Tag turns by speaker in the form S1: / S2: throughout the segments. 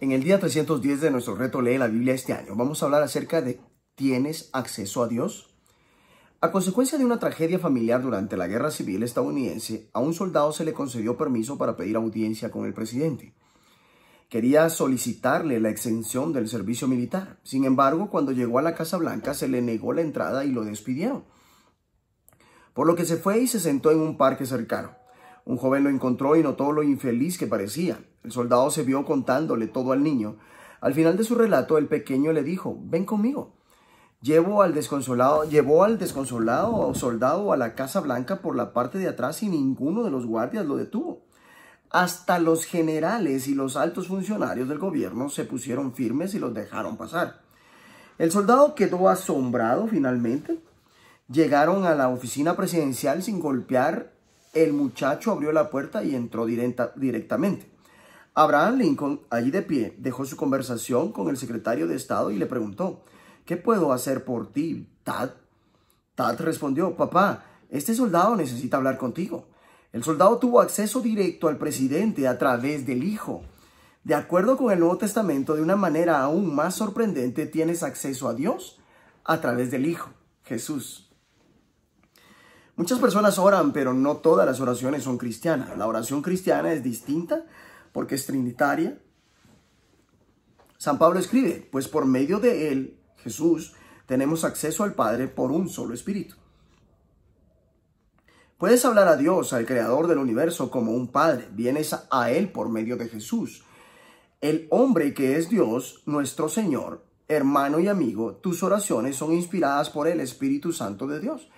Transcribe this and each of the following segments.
S1: En el día 310 de nuestro reto Lee la Biblia este año, vamos a hablar acerca de ¿tienes acceso a Dios? A consecuencia de una tragedia familiar durante la Guerra Civil estadounidense, a un soldado se le concedió permiso para pedir audiencia con el presidente. Quería solicitarle la exención del servicio militar. Sin embargo, cuando llegó a la Casa Blanca se le negó la entrada y lo despidieron. Por lo que se fue y se sentó en un parque cercano. Un joven lo encontró y notó lo infeliz que parecía. El soldado se vio contándole todo al niño. Al final de su relato, el pequeño le dijo, ven conmigo. Llevo al desconsolado, llevó al desconsolado soldado a la Casa Blanca por la parte de atrás y ninguno de los guardias lo detuvo. Hasta los generales y los altos funcionarios del gobierno se pusieron firmes y los dejaron pasar. El soldado quedó asombrado finalmente. Llegaron a la oficina presidencial sin golpear el muchacho abrió la puerta y entró directamente. Abraham Lincoln, allí de pie, dejó su conversación con el secretario de Estado y le preguntó, ¿qué puedo hacer por ti, Tad? Tad respondió, papá, este soldado necesita hablar contigo. El soldado tuvo acceso directo al presidente a través del hijo. De acuerdo con el Nuevo Testamento, de una manera aún más sorprendente, tienes acceso a Dios a través del Hijo, Jesús. Muchas personas oran, pero no todas las oraciones son cristianas. La oración cristiana es distinta porque es trinitaria. San Pablo escribe, pues por medio de él, Jesús, tenemos acceso al Padre por un solo espíritu. Puedes hablar a Dios, al Creador del universo, como un Padre. Vienes a Él por medio de Jesús. El hombre que es Dios, nuestro Señor, hermano y amigo, tus oraciones son inspiradas por el Espíritu Santo de Dios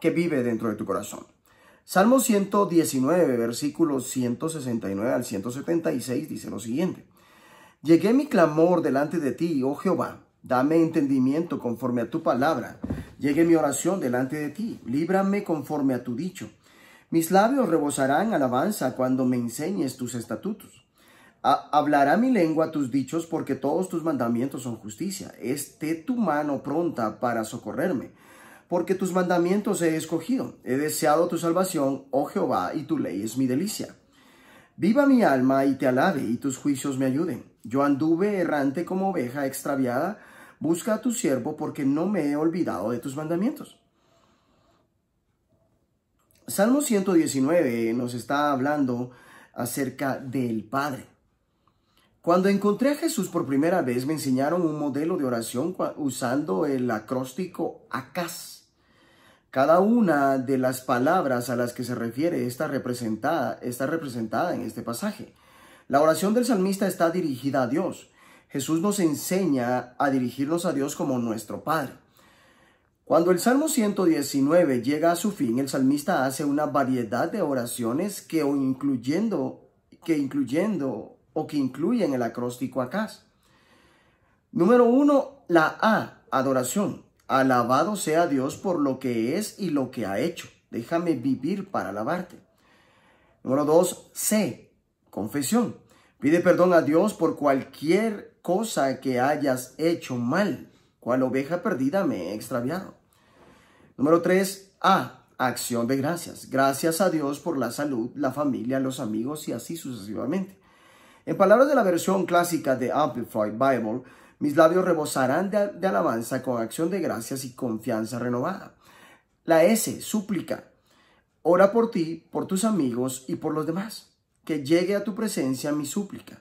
S1: que vive dentro de tu corazón. Salmo 119, versículos 169 al 176 dice lo siguiente. Llegué mi clamor delante de ti, oh Jehová, dame entendimiento conforme a tu palabra. Llegué mi oración delante de ti, líbrame conforme a tu dicho. Mis labios rebosarán alabanza cuando me enseñes tus estatutos. hablará mi lengua tus dichos porque todos tus mandamientos son justicia. Esté tu mano pronta para socorrerme porque tus mandamientos he escogido. He deseado tu salvación, oh Jehová, y tu ley es mi delicia. Viva mi alma y te alabe, y tus juicios me ayuden. Yo anduve errante como oveja extraviada. Busca a tu siervo, porque no me he olvidado de tus mandamientos. Salmo 119 nos está hablando acerca del Padre. Cuando encontré a Jesús por primera vez, me enseñaron un modelo de oración usando el acróstico ACAS. Cada una de las palabras a las que se refiere está representada, está representada en este pasaje. La oración del salmista está dirigida a Dios. Jesús nos enseña a dirigirnos a Dios como nuestro Padre. Cuando el Salmo 119 llega a su fin, el salmista hace una variedad de oraciones que incluyendo, que incluyendo o que incluyen el acróstico acá. Número uno, la A, adoración. Alabado sea Dios por lo que es y lo que ha hecho. Déjame vivir para alabarte. Número dos, C, confesión. Pide perdón a Dios por cualquier cosa que hayas hecho mal. Cual oveja perdida me he extraviado. Número 3. A. Acción de gracias. Gracias a Dios por la salud, la familia, los amigos y así sucesivamente. En palabras de la versión clásica de Amplified Bible, mis labios rebosarán de, alabanza con acción de gracias y confianza renovada. La S, súplica. Ora por ti, por tus amigos y por los demás. Que llegue a tu presencia mi súplica.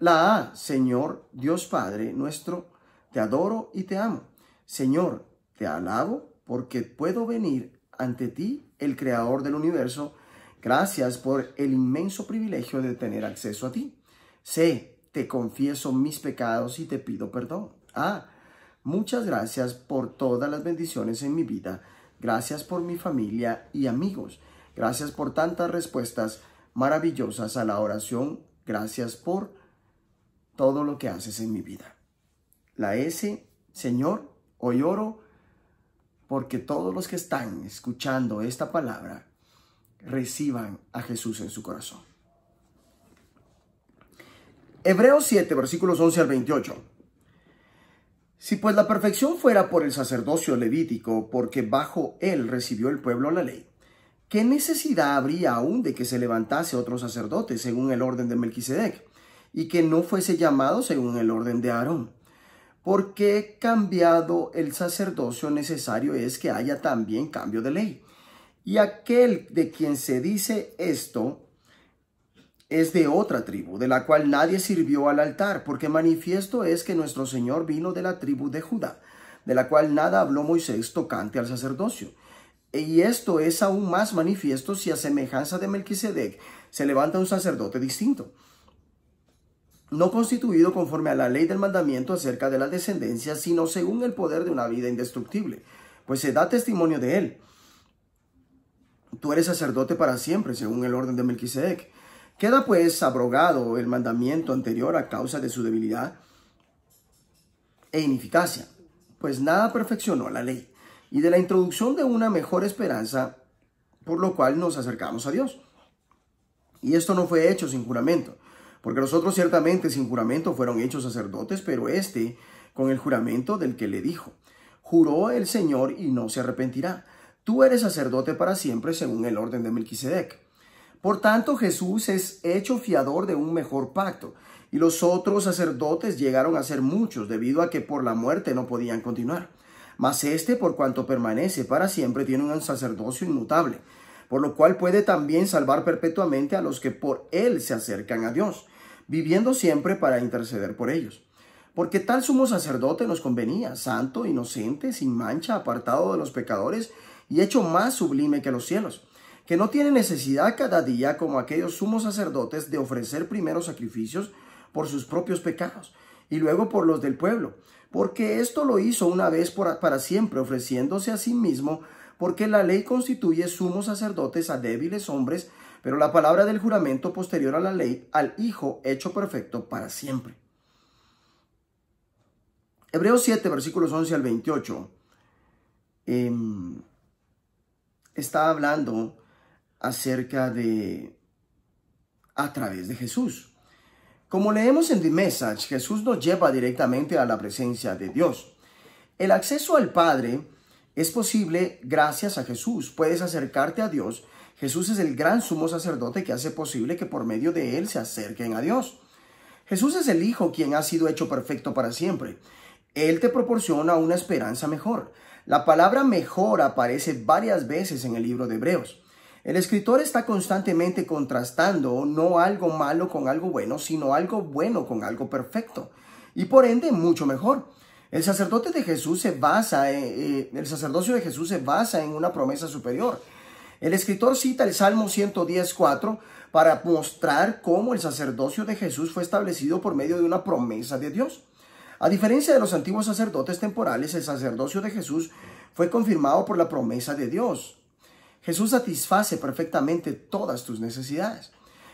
S1: La, A, Señor, Dios Padre nuestro, te adoro y te amo. Señor, te alabo porque puedo venir ante ti, el Creador del universo. Gracias por el inmenso privilegio de tener acceso a ti. C, te confieso mis pecados y te pido perdón. Ah, muchas gracias por todas las bendiciones en mi vida. Gracias por mi familia y amigos. Gracias por tantas respuestas maravillosas a la oración. Gracias por todo lo que haces en mi vida. La S, Señor, hoy oro porque todos los que están escuchando esta palabra reciban a Jesús en su corazón. Hebreos 7, versículos 11 al 28. Si pues la perfección fuera por el sacerdocio levítico, porque bajo él recibió el pueblo la ley, ¿qué necesidad habría aún de que se levantase otro sacerdote según el orden de Melquisedec y que no fuese llamado según el orden de Aarón? Porque cambiado el sacerdocio necesario es que haya también cambio de ley. Y aquel de quien se dice esto es de otra tribu, de la cual nadie sirvió al altar, porque manifiesto es que nuestro Señor vino de la tribu de Judá, de la cual nada habló Moisés tocante al sacerdocio. Y esto es aún más manifiesto si a semejanza de Melquisedec se levanta un sacerdote distinto, no constituido conforme a la ley del mandamiento acerca de la descendencia, sino según el poder de una vida indestructible, pues se da testimonio de él. Tú eres sacerdote para siempre, según el orden de Melquisedec. Queda pues abrogado el mandamiento anterior a causa de su debilidad e ineficacia, pues nada perfeccionó la ley y de la introducción de una mejor esperanza, por lo cual nos acercamos a Dios. Y esto no fue hecho sin juramento, porque nosotros ciertamente sin juramento fueron hechos sacerdotes, pero este con el juramento del que le dijo, juró el Señor y no se arrepentirá. Tú eres sacerdote para siempre según el orden de Melquisedec. Por tanto, Jesús es hecho fiador de un mejor pacto. Y los otros sacerdotes llegaron a ser muchos, debido a que por la muerte no podían continuar. Mas este, por cuanto permanece para siempre, tiene un sacerdocio inmutable, por lo cual puede también salvar perpetuamente a los que por él se acercan a Dios, viviendo siempre para interceder por ellos. Porque tal sumo sacerdote nos convenía, santo, inocente, sin mancha, apartado de los pecadores y hecho más sublime que los cielos que no tiene necesidad cada día, como aquellos sumos sacerdotes, de ofrecer primero sacrificios por sus propios pecados y luego por los del pueblo, porque esto lo hizo una vez para siempre, ofreciéndose a sí mismo, porque la ley constituye sumos sacerdotes a débiles hombres, pero la palabra del juramento posterior a la ley al Hijo hecho perfecto para siempre. Hebreos 7, versículos 11 al 28, em, está hablando acerca de a través de Jesús. Como leemos en The Message, Jesús nos lleva directamente a la presencia de Dios. El acceso al Padre es posible gracias a Jesús. Puedes acercarte a Dios. Jesús es el gran sumo sacerdote que hace posible que por medio de Él se acerquen a Dios. Jesús es el Hijo quien ha sido hecho perfecto para siempre. Él te proporciona una esperanza mejor. La palabra mejor aparece varias veces en el libro de Hebreos. El escritor está constantemente contrastando no algo malo con algo bueno, sino algo bueno con algo perfecto, y por ende mucho mejor. El sacerdote de Jesús se basa, eh, eh, el sacerdocio de Jesús se basa en una promesa superior. El escritor cita el Salmo 110.4 para mostrar cómo el sacerdocio de Jesús fue establecido por medio de una promesa de Dios. A diferencia de los antiguos sacerdotes temporales, el sacerdocio de Jesús fue confirmado por la promesa de Dios. Jesús satisface perfectamente todas tus necesidades.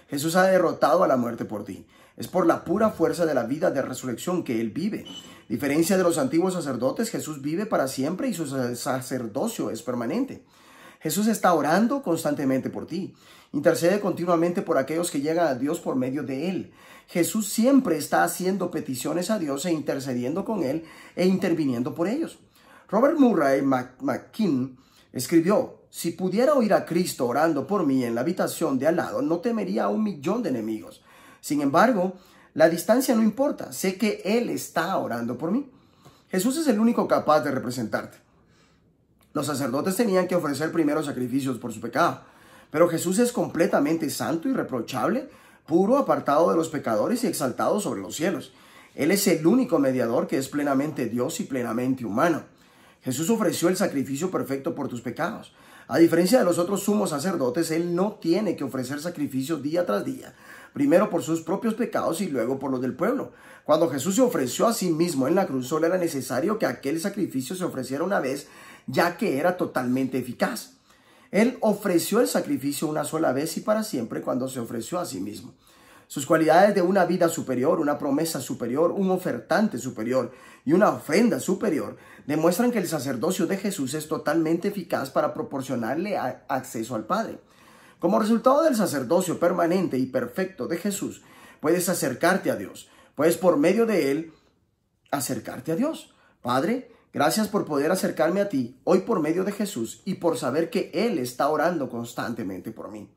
S1: Jesús ha derrotado a la muerte por ti. Es por la pura fuerza de la vida de resurrección que Él vive. Diferencia de los antiguos sacerdotes, Jesús vive para siempre y su sacerdocio es permanente. Jesús está orando constantemente por ti. Intercede continuamente por aquellos que llegan a Dios por medio de Él. Jesús siempre está haciendo peticiones a Dios e intercediendo con Él e interviniendo por ellos. Robert Murray McKean escribió, si pudiera oír a Cristo orando por mí en la habitación de al lado, no temería a un millón de enemigos. Sin embargo, la distancia no importa, sé que Él está orando por mí. Jesús es el único capaz de representarte. Los sacerdotes tenían que ofrecer primero sacrificios por su pecado, pero Jesús es completamente santo y reprochable, puro, apartado de los pecadores y exaltado sobre los cielos. Él es el único mediador que es plenamente Dios y plenamente humano. Jesús ofreció el sacrificio perfecto por tus pecados. A diferencia de los otros sumos sacerdotes, él no tiene que ofrecer sacrificios día tras día, primero por sus propios pecados y luego por los del pueblo. Cuando Jesús se ofreció a sí mismo en la cruz, solo era necesario que aquel sacrificio se ofreciera una vez, ya que era totalmente eficaz. Él ofreció el sacrificio una sola vez y para siempre cuando se ofreció a sí mismo sus cualidades de una vida superior, una promesa superior, un ofertante superior y una ofrenda superior, demuestran que el sacerdocio de Jesús es totalmente eficaz para proporcionarle acceso al Padre. Como resultado del sacerdocio permanente y perfecto de Jesús, puedes acercarte a Dios, puedes por medio de Él acercarte a Dios. Padre, gracias por poder acercarme a ti hoy por medio de Jesús y por saber que Él está orando constantemente por mí.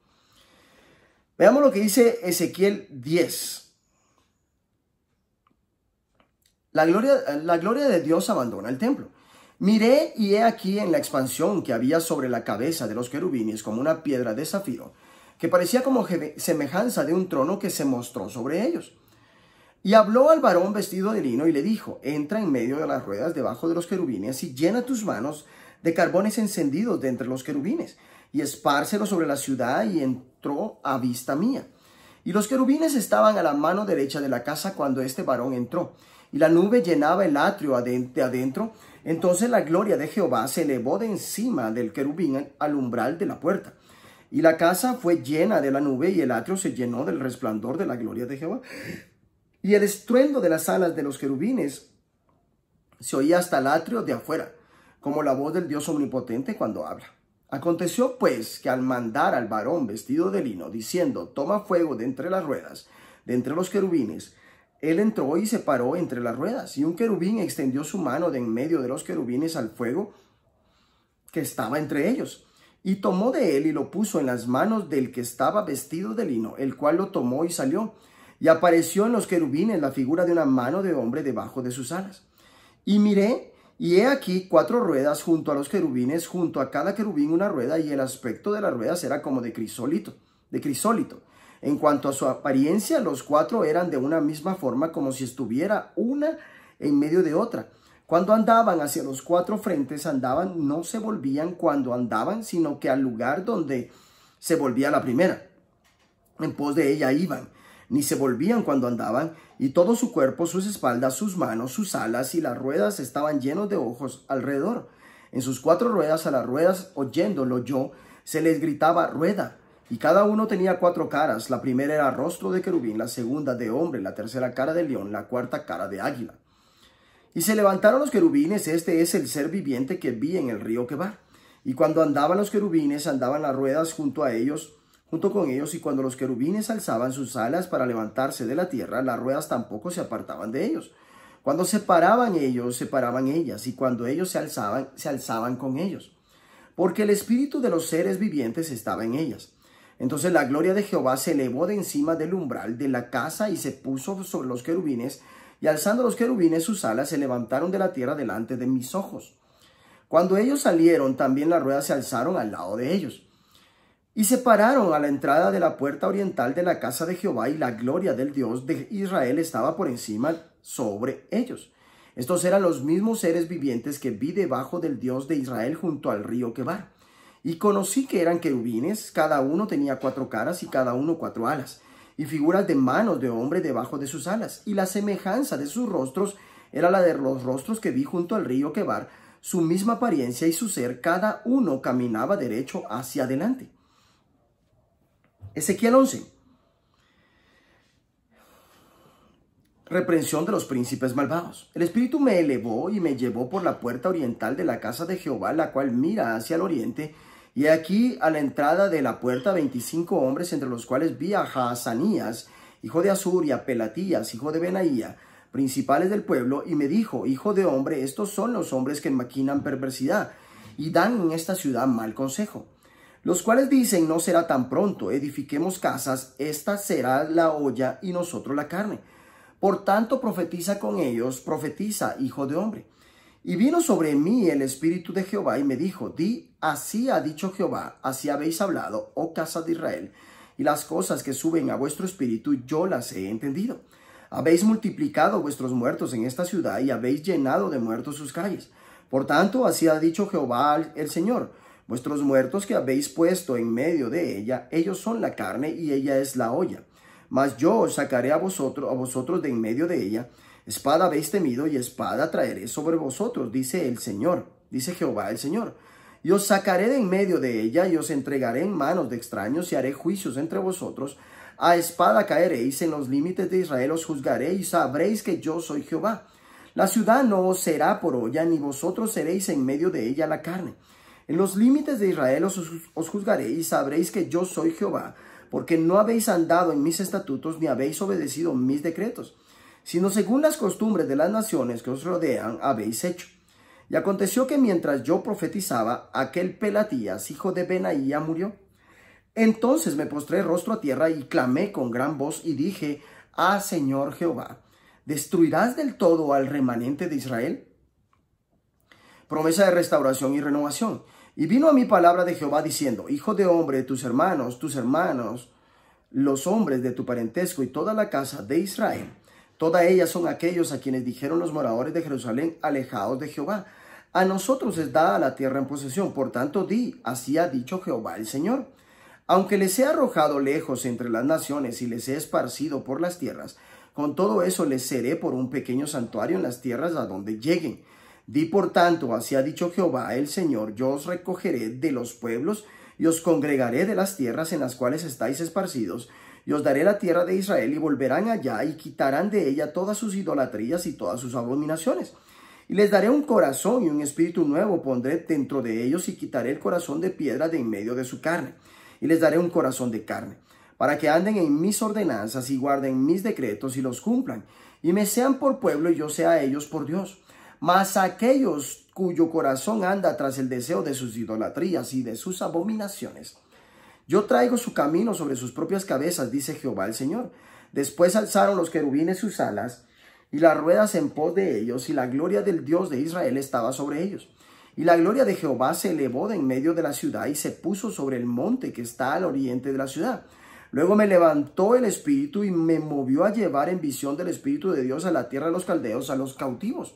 S1: Veamos lo que dice Ezequiel 10. La gloria, la gloria de Dios abandona el templo. Miré y he aquí en la expansión que había sobre la cabeza de los querubines como una piedra de zafiro, que parecía como semejanza de un trono que se mostró sobre ellos. Y habló al varón vestido de lino y le dijo, entra en medio de las ruedas debajo de los querubines y llena tus manos de carbones encendidos de entre los querubines y espárcelo sobre la ciudad y entró a vista mía. Y los querubines estaban a la mano derecha de la casa cuando este varón entró. Y la nube llenaba el atrio de adentro. Entonces la gloria de Jehová se elevó de encima del querubín al umbral de la puerta. Y la casa fue llena de la nube y el atrio se llenó del resplandor de la gloria de Jehová. Y el estruendo de las alas de los querubines se oía hasta el atrio de afuera, como la voz del Dios omnipotente cuando habla. Aconteció pues que al mandar al varón vestido de lino, diciendo, toma fuego de entre las ruedas, de entre los querubines, él entró y se paró entre las ruedas, y un querubín extendió su mano de en medio de los querubines al fuego que estaba entre ellos, y tomó de él y lo puso en las manos del que estaba vestido de lino, el cual lo tomó y salió, y apareció en los querubines la figura de una mano de hombre debajo de sus alas. Y miré, y he aquí cuatro ruedas junto a los querubines, junto a cada querubín una rueda, y el aspecto de las ruedas era como de crisólito, de crisólito. En cuanto a su apariencia, los cuatro eran de una misma forma, como si estuviera una en medio de otra. Cuando andaban hacia los cuatro frentes, andaban, no se volvían cuando andaban, sino que al lugar donde se volvía la primera. En pos de ella iban ni se volvían cuando andaban, y todo su cuerpo, sus espaldas, sus manos, sus alas y las ruedas estaban llenos de ojos alrededor. En sus cuatro ruedas, a las ruedas, oyéndolo yo, se les gritaba rueda. Y cada uno tenía cuatro caras. La primera era rostro de querubín, la segunda de hombre, la tercera cara de león, la cuarta cara de águila. Y se levantaron los querubines, este es el ser viviente que vi en el río que va. Y cuando andaban los querubines, andaban las ruedas junto a ellos, junto con ellos y cuando los querubines alzaban sus alas para levantarse de la tierra, las ruedas tampoco se apartaban de ellos. Cuando se paraban ellos, se paraban ellas, y cuando ellos se alzaban, se alzaban con ellos, porque el espíritu de los seres vivientes estaba en ellas. Entonces la gloria de Jehová se elevó de encima del umbral de la casa y se puso sobre los querubines, y alzando los querubines sus alas se levantaron de la tierra delante de mis ojos. Cuando ellos salieron, también las ruedas se alzaron al lado de ellos. Y se pararon a la entrada de la puerta oriental de la casa de Jehová y la gloria del Dios de Israel estaba por encima sobre ellos. Estos eran los mismos seres vivientes que vi debajo del Dios de Israel junto al río Quebar. Y conocí que eran querubines, cada uno tenía cuatro caras y cada uno cuatro alas, y figuras de manos de hombre debajo de sus alas, y la semejanza de sus rostros era la de los rostros que vi junto al río Quebar, su misma apariencia y su ser, cada uno caminaba derecho hacia adelante. Ezequiel 11. Reprensión de los príncipes malvados. El Espíritu me elevó y me llevó por la puerta oriental de la casa de Jehová, la cual mira hacia el oriente, y aquí a la entrada de la puerta veinticinco hombres, entre los cuales vi a Jaazanías, hijo de Azur, y a Pelatías, hijo de Benaía, principales del pueblo, y me dijo, hijo de hombre, estos son los hombres que maquinan perversidad y dan en esta ciudad mal consejo los cuales dicen, no será tan pronto, edifiquemos casas, esta será la olla y nosotros la carne. Por tanto, profetiza con ellos, profetiza, hijo de hombre. Y vino sobre mí el Espíritu de Jehová y me dijo, di, así ha dicho Jehová, así habéis hablado, oh casa de Israel, y las cosas que suben a vuestro espíritu yo las he entendido. Habéis multiplicado vuestros muertos en esta ciudad y habéis llenado de muertos sus calles. Por tanto, así ha dicho Jehová el Señor, Vuestros muertos que habéis puesto en medio de ella, ellos son la carne y ella es la olla. Mas yo os sacaré a vosotros, a vosotros de en medio de ella. Espada habéis temido y espada traeré sobre vosotros, dice el Señor, dice Jehová el Señor. Y os sacaré de en medio de ella y os entregaré en manos de extraños y haré juicios entre vosotros. A espada caeréis en los límites de Israel, os juzgaré y sabréis que yo soy Jehová. La ciudad no os será por olla, ni vosotros seréis en medio de ella la carne. En los límites de Israel os, juzgaré y sabréis que yo soy Jehová, porque no habéis andado en mis estatutos ni habéis obedecido mis decretos, sino según las costumbres de las naciones que os rodean habéis hecho. Y aconteció que mientras yo profetizaba, aquel Pelatías, hijo de Benaía, murió. Entonces me postré rostro a tierra y clamé con gran voz y dije, Ah, Señor Jehová, ¿destruirás del todo al remanente de Israel? Promesa de restauración y renovación. Y vino a mí palabra de Jehová diciendo, Hijo de hombre, tus hermanos, tus hermanos, los hombres de tu parentesco y toda la casa de Israel, toda ella son aquellos a quienes dijeron los moradores de Jerusalén, alejados de Jehová. A nosotros es dada la tierra en posesión, por tanto di, así ha dicho Jehová el Señor. Aunque les he arrojado lejos entre las naciones y les he esparcido por las tierras, con todo eso les seré por un pequeño santuario en las tierras a donde lleguen Di por tanto, así ha dicho Jehová el Señor, yo os recogeré de los pueblos y os congregaré de las tierras en las cuales estáis esparcidos, y os daré la tierra de Israel y volverán allá y quitarán de ella todas sus idolatrías y todas sus abominaciones. Y les daré un corazón y un espíritu nuevo pondré dentro de ellos y quitaré el corazón de piedra de en medio de su carne. Y les daré un corazón de carne, para que anden en mis ordenanzas y guarden mis decretos y los cumplan, y me sean por pueblo y yo sea a ellos por Dios mas aquellos cuyo corazón anda tras el deseo de sus idolatrías y de sus abominaciones. Yo traigo su camino sobre sus propias cabezas, dice Jehová el Señor. Después alzaron los querubines sus alas, y las ruedas en pos de ellos, y la gloria del Dios de Israel estaba sobre ellos. Y la gloria de Jehová se elevó de en medio de la ciudad y se puso sobre el monte que está al oriente de la ciudad. Luego me levantó el espíritu y me movió a llevar en visión del espíritu de Dios a la tierra de los caldeos, a los cautivos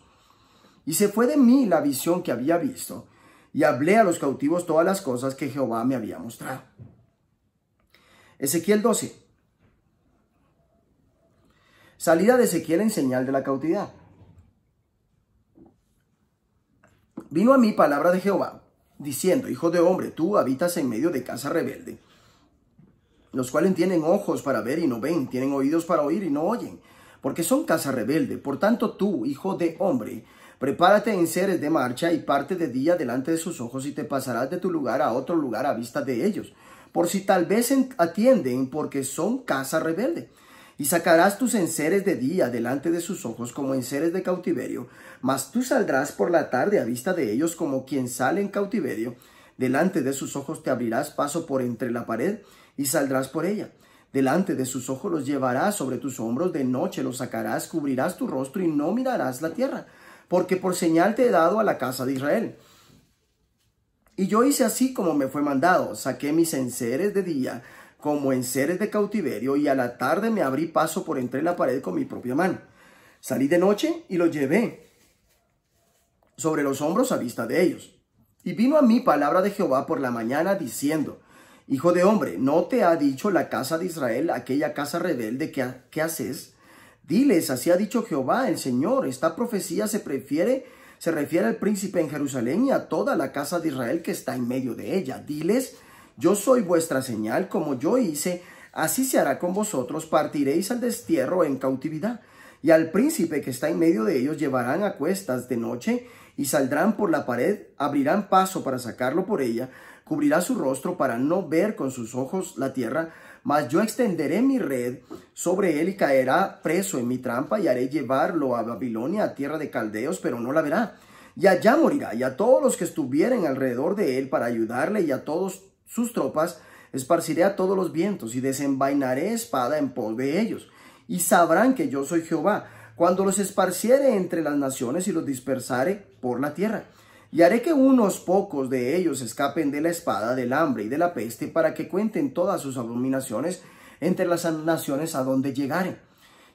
S1: y se fue de mí la visión que había visto, y hablé a los cautivos todas las cosas que Jehová me había mostrado. Ezequiel 12. Salida de Ezequiel en señal de la cautividad. Vino a mí palabra de Jehová, diciendo, Hijo de hombre, tú habitas en medio de casa rebelde, los cuales tienen ojos para ver y no ven, tienen oídos para oír y no oyen, porque son casa rebelde. Por tanto, tú, hijo de hombre, Prepárate en seres de marcha y parte de día delante de sus ojos y te pasarás de tu lugar a otro lugar a vista de ellos, por si tal vez atienden porque son casa rebelde. Y sacarás tus enseres de día delante de sus ojos como enseres de cautiverio, mas tú saldrás por la tarde a vista de ellos como quien sale en cautiverio. Delante de sus ojos te abrirás paso por entre la pared y saldrás por ella. Delante de sus ojos los llevarás sobre tus hombros, de noche los sacarás, cubrirás tu rostro y no mirarás la tierra porque por señal te he dado a la casa de Israel. Y yo hice así como me fue mandado, saqué mis enseres de día, como enseres de cautiverio, y a la tarde me abrí paso por entre la pared con mi propia mano. Salí de noche y los llevé sobre los hombros a vista de ellos. Y vino a mí palabra de Jehová por la mañana diciendo, Hijo de hombre, ¿no te ha dicho la casa de Israel, aquella casa rebelde, que, que haces? Diles, así ha dicho Jehová, el Señor, esta profecía se prefiere se refiere al príncipe en Jerusalén y a toda la casa de Israel que está en medio de ella. Diles, yo soy vuestra señal, como yo hice, así se hará con vosotros, partiréis al destierro en cautividad, y al príncipe que está en medio de ellos llevarán a cuestas de noche, y saldrán por la pared, abrirán paso para sacarlo por ella, cubrirá su rostro para no ver con sus ojos la tierra, mas yo extenderé mi red sobre él y caerá preso en mi trampa y haré llevarlo a Babilonia, a tierra de caldeos, pero no la verá. Y allá morirá, y a todos los que estuvieren alrededor de él para ayudarle y a todos sus tropas, esparciré a todos los vientos y desenvainaré espada en pos de ellos. Y sabrán que yo soy Jehová, cuando los esparciere entre las naciones y los dispersare por la tierra. Y haré que unos pocos de ellos escapen de la espada, del hambre y de la peste, para que cuenten todas sus abominaciones entre las naciones a donde llegaren.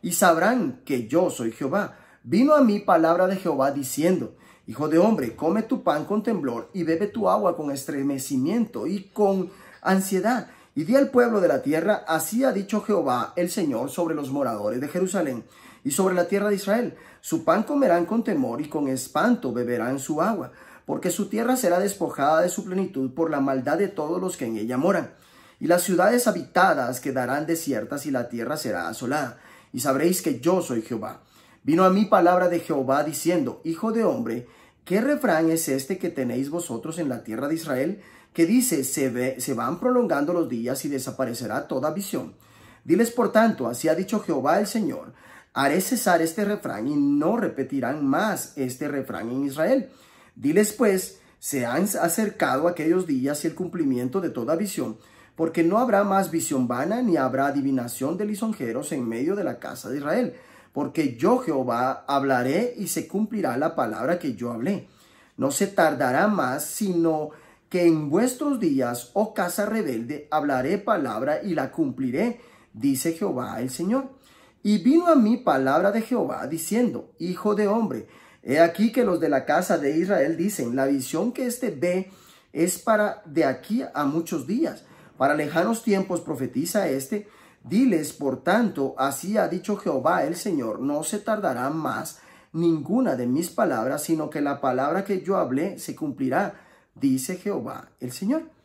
S1: Y sabrán que yo soy Jehová. Vino a mí palabra de Jehová diciendo, Hijo de hombre, come tu pan con temblor y bebe tu agua con estremecimiento y con ansiedad. Y di al pueblo de la tierra, así ha dicho Jehová el Señor sobre los moradores de Jerusalén y sobre la tierra de Israel. Su pan comerán con temor y con espanto beberán su agua, porque su tierra será despojada de su plenitud por la maldad de todos los que en ella moran. Y las ciudades habitadas quedarán desiertas y la tierra será asolada. Y sabréis que yo soy Jehová. Vino a mí palabra de Jehová diciendo, Hijo de hombre, ¿qué refrán es este que tenéis vosotros en la tierra de Israel? Que dice, se, se van prolongando los días y desaparecerá toda visión. Diles por tanto, así ha dicho Jehová el Señor, Haré cesar este refrán y no repetirán más este refrán en Israel. Diles pues, se han acercado aquellos días y el cumplimiento de toda visión, porque no habrá más visión vana ni habrá adivinación de lisonjeros en medio de la casa de Israel, porque yo Jehová hablaré y se cumplirá la palabra que yo hablé. No se tardará más, sino que en vuestros días, oh casa rebelde, hablaré palabra y la cumpliré, dice Jehová el Señor. Y vino a mí palabra de Jehová diciendo, Hijo de hombre, he aquí que los de la casa de Israel dicen, la visión que éste ve es para de aquí a muchos días. Para lejanos tiempos profetiza éste, diles, por tanto, así ha dicho Jehová el Señor, no se tardará más ninguna de mis palabras, sino que la palabra que yo hablé se cumplirá, dice Jehová el Señor.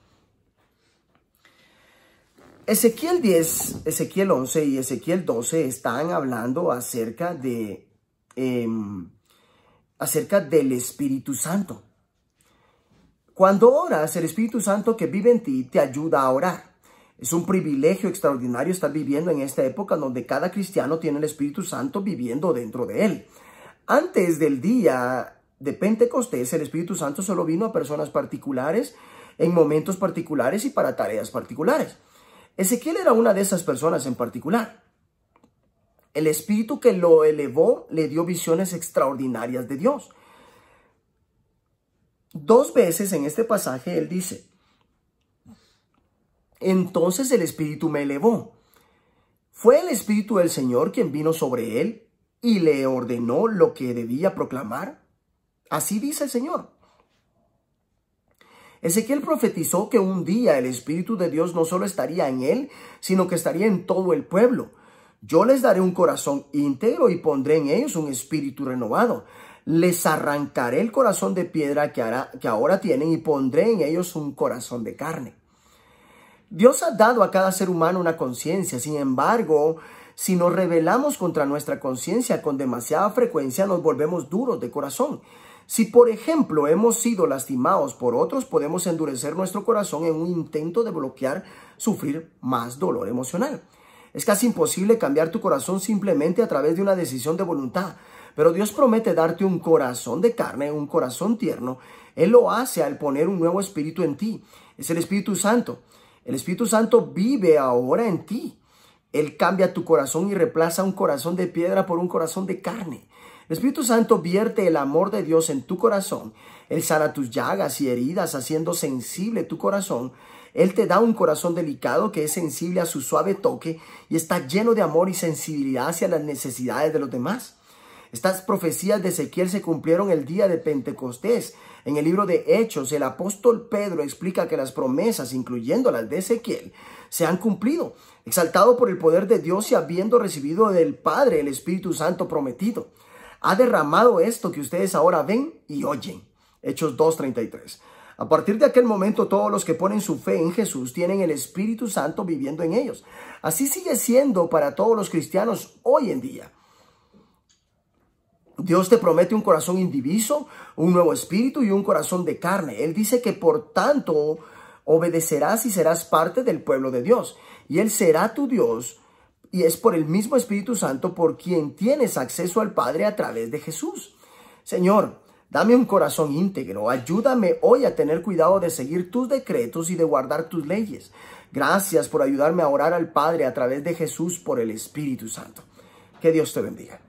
S1: Ezequiel 10, Ezequiel 11 y Ezequiel 12 están hablando acerca de em, acerca del Espíritu Santo. Cuando oras, el Espíritu Santo que vive en ti te ayuda a orar. Es un privilegio extraordinario estar viviendo en esta época donde cada cristiano tiene el Espíritu Santo viviendo dentro de él. Antes del día de Pentecostés, el Espíritu Santo solo vino a personas particulares, en momentos particulares y para tareas particulares. Ezequiel era una de esas personas en particular. El espíritu que lo elevó le dio visiones extraordinarias de Dios. Dos veces en este pasaje él dice, entonces el espíritu me elevó. Fue el espíritu del Señor quien vino sobre él y le ordenó lo que debía proclamar. Así dice el Señor. Ezequiel profetizó que un día el Espíritu de Dios no solo estaría en él, sino que estaría en todo el pueblo. Yo les daré un corazón íntegro y pondré en ellos un espíritu renovado. Les arrancaré el corazón de piedra que, ahora tienen y pondré en ellos un corazón de carne. Dios ha dado a cada ser humano una conciencia, sin embargo, si nos rebelamos contra nuestra conciencia con demasiada frecuencia, nos volvemos duros de corazón. Si por ejemplo hemos sido lastimados por otros, podemos endurecer nuestro corazón en un intento de bloquear sufrir más dolor emocional. Es casi imposible cambiar tu corazón simplemente a través de una decisión de voluntad, pero Dios promete darte un corazón de carne, un corazón tierno. Él lo hace al poner un nuevo espíritu en ti. Es el Espíritu Santo. El Espíritu Santo vive ahora en ti. Él cambia tu corazón y reemplaza un corazón de piedra por un corazón de carne. El Espíritu Santo vierte el amor de Dios en tu corazón. Él sana tus llagas y heridas, haciendo sensible tu corazón. Él te da un corazón delicado que es sensible a su suave toque y está lleno de amor y sensibilidad hacia las necesidades de los demás. Estas profecías de Ezequiel se cumplieron el día de Pentecostés. En el libro de Hechos, el apóstol Pedro explica que las promesas, incluyendo las de Ezequiel, se han cumplido, exaltado por el poder de Dios y habiendo recibido del Padre el Espíritu Santo prometido ha derramado esto que ustedes ahora ven y oyen. Hechos 2.33. A partir de aquel momento todos los que ponen su fe en Jesús tienen el Espíritu Santo viviendo en ellos. Así sigue siendo para todos los cristianos hoy en día. Dios te promete un corazón indiviso, un nuevo espíritu y un corazón de carne. Él dice que por tanto obedecerás y serás parte del pueblo de Dios. Y Él será tu Dios y es por el mismo Espíritu Santo por quien tienes acceso al Padre a través de Jesús. Señor, dame un corazón íntegro, ayúdame hoy a tener cuidado de seguir tus decretos y de guardar tus leyes. Gracias por ayudarme a orar al Padre a través de Jesús por el Espíritu Santo. Que Dios te bendiga.